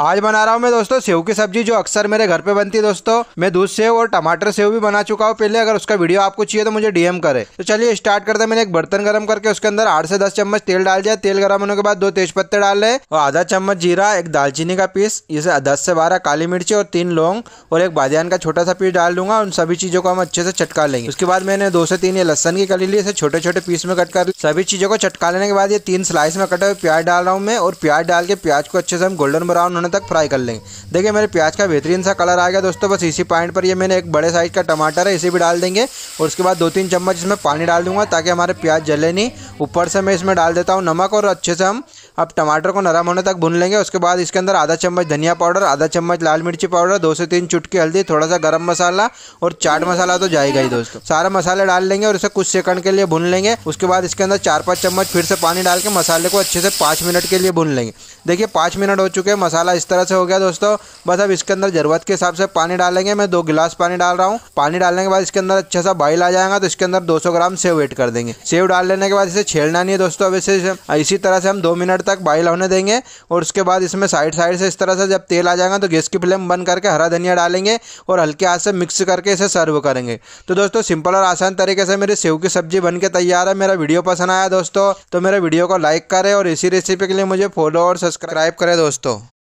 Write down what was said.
आज बना रहा हूँ मैं दोस्तों सेव की सब्जी जो अक्सर मेरे घर पे बनती है दोस्तों मैं दूध सेव और टमाटर सेव भी बना चुका हूँ पहले अगर उसका वीडियो आपको चाहिए तो मुझे डीएम करे तो चलिए स्टार्ट करते हैं मैंने एक बर्तन गर्म करके उसके अंदर आठ से दस चम्मच तेल डाल दिया तेल गर्म होने के बाद दो तेज पत्ते डाल रहे और आधा चम्मच जीरा एक दालचीनी का पीस इसे दस से बारह काली मिर्ची और तीन लौंग और एक बादियान का छोटा सा पीस डाल दूंगा उन सभी चीजों को हम अच्छे से चटका लेंगे उसके बाद मैंने दो से तीन ये लहसन की कली ली इसे छोटे छोटे पीस में कट कर सभी चीजों को चटका लेने के बाद ये तीन स्लाइस में कटे हुए प्याज डाल रहा हूँ मैं और प्याज डाल के प्याज को अच्छे से हम गोल्डन ब्राउन होने तक फ्राई कर लेंगे देखिए मेरे प्याज का बेहतरीन सा कलर आ गया दोस्तों बस इसी पॉइंट पर ये मैंने एक बड़े साइज़ का टमाटर है इसे भी डाल देंगे और उसके बाद दो तीन चम्मच इसमें पानी डाल दूंगा ताकि हमारे प्याज जले नहीं ऊपर से मैं इसमें डाल देता हूँ नमक और अच्छे से हम अब टमाटर को नरम होने तक भून लेंगे उसके बाद इसके अंदर आधा चम्मच धनिया पाउडर आधा चम्मच लाल मिर्ची पाउडर दो से तीन चुटकी हल्दी थोड़ा सा गर्म मसाला और चाट मसाला तो जाएगा ही दोस्तों सारा मसाले डाल लेंगे और इसे कुछ सेकंड के लिए भून लेंगे उसके बाद इसके अंदर चार पाँच चम्मच फिर से पानी डाल के मसाले को अच्छे से पाँच मिनट के लिए भून लेंगे देखिए पाँच मिनट हो चुके हैं मसाला इस तरह से हो गया दोस्तों बस अब इसके अंदर ज़रूरत के हिसाब से पानी डालेंगे मैं दो गिलास पानी डाल रहा हूँ पानी डालने के बाद इसके अंदर अच्छा सा बॉइल आ जाएगा तो इसके अंदर दो ग्राम सेव एड कर देंगे सेव डाल लेने के बाद इसे छेड़ना नहीं है दोस्तों अब इसे इसी तरह से हम दो मिनट मिनट तक बॉयल होने देंगे और उसके बाद इसमें साइड साइड से इस तरह से जब तेल आ जाएगा तो गैस की फ्लेम बंद करके हरा धनिया डालेंगे और हल्के हाथ से मिक्स करके इसे सर्व करेंगे तो दोस्तों सिंपल और आसान तरीके से मेरी सेव की सब्जी बन तैयार है मेरा वीडियो पसंद आया दोस्तों तो मेरे वीडियो को लाइक करें और इसी रेसिपी के लिए मुझे फॉलो और सब्सक्राइब करें दोस्तों